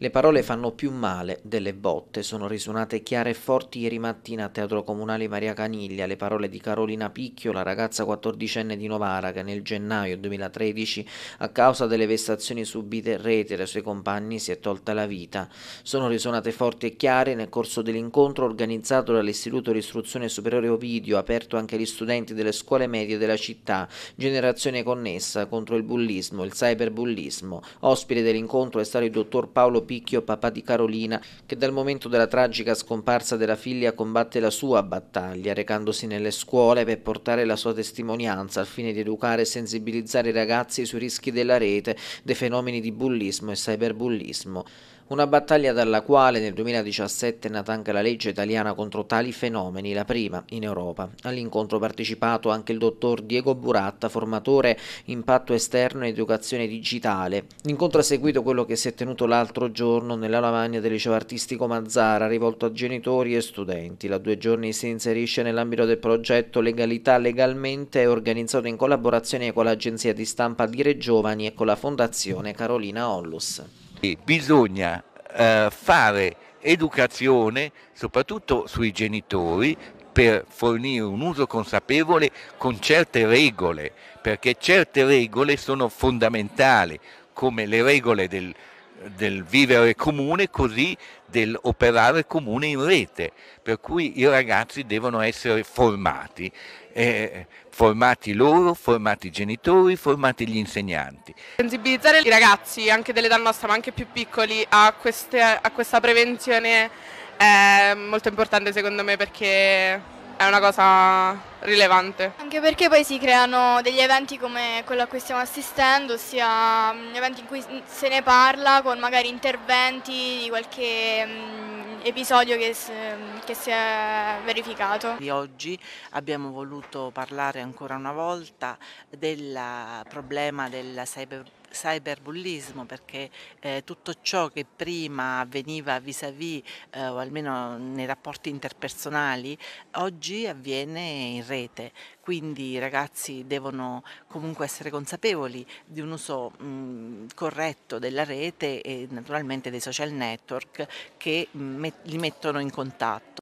Le parole fanno più male delle botte, sono risuonate chiare e forti ieri mattina a Teatro Comunale Maria Caniglia le parole di Carolina Picchio, la ragazza 14enne di Novara che nel gennaio 2013 a causa delle vessazioni subite in rete dai suoi compagni si è tolta la vita. Sono risuonate forti e chiare nel corso dell'incontro organizzato dall'Istituto di Istruzione Superiore Ovidio, aperto anche agli studenti delle scuole medie della città, generazione connessa contro il bullismo, il cyberbullismo. Ospite dell'incontro è stato il dottor Paolo Picchio, papà di Carolina, che dal momento della tragica scomparsa della figlia combatte la sua battaglia, recandosi nelle scuole per portare la sua testimonianza al fine di educare e sensibilizzare i ragazzi sui rischi della rete, dei fenomeni di bullismo e cyberbullismo. Una battaglia dalla quale nel 2017 è nata anche la legge italiana contro tali fenomeni, la prima in Europa. All'incontro ha partecipato anche il dottor Diego Buratta, formatore impatto esterno ed educazione digitale. L'incontro ha seguito quello che si è tenuto l'altro giorno nella lavagna del liceo artistico Mazzara, rivolto a genitori e studenti. La due giorni si inserisce nell'ambito del progetto Legalità Legalmente, organizzato in collaborazione con l'agenzia di stampa Dire Giovani e con la fondazione Carolina Ollus. Bisogna eh, fare educazione soprattutto sui genitori per fornire un uso consapevole con certe regole, perché certe regole sono fondamentali, come le regole del, del vivere comune, così dell'operare comune in rete, per cui i ragazzi devono essere formati, eh, formati loro, formati i genitori, formati gli insegnanti. Sensibilizzare i ragazzi, anche dell'età nostra ma anche più piccoli, a, queste, a questa prevenzione è molto importante secondo me perché è una cosa rilevante. Anche perché poi si creano degli eventi come quello a cui stiamo assistendo, ossia mm, eventi in cui se ne parla con magari interventi di qualche mm, episodio che, che si è verificato. Di oggi abbiamo voluto parlare ancora una volta del problema della cyber cyberbullismo perché eh, tutto ciò che prima avveniva vis-à-vis eh, o almeno nei rapporti interpersonali oggi avviene in rete quindi i ragazzi devono comunque essere consapevoli di un uso mh, corretto della rete e naturalmente dei social network che mh, met- li mettono in contatto